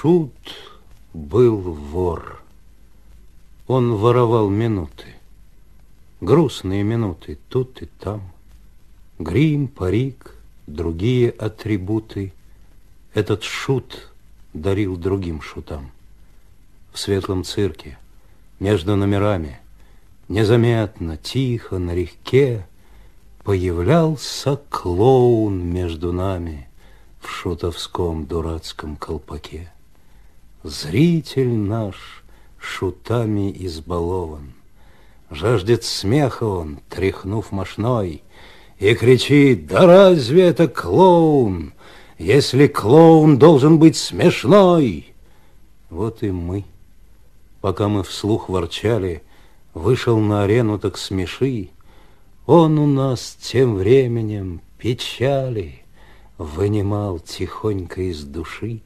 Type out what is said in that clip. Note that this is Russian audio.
Шут был вор. Он воровал минуты, грустные минуты тут и там. Грим, парик, другие атрибуты. Этот шут дарил другим шутам. В светлом цирке, между номерами, незаметно, тихо, на рехке появлялся клоун между нами в шутовском дурацком колпаке. Зритель наш шутами избалован. Жаждет смеха он, тряхнув мошной, И кричит, да разве это клоун, Если клоун должен быть смешной? Вот и мы, пока мы вслух ворчали, Вышел на арену так смеши, Он у нас тем временем печали Вынимал тихонько из души.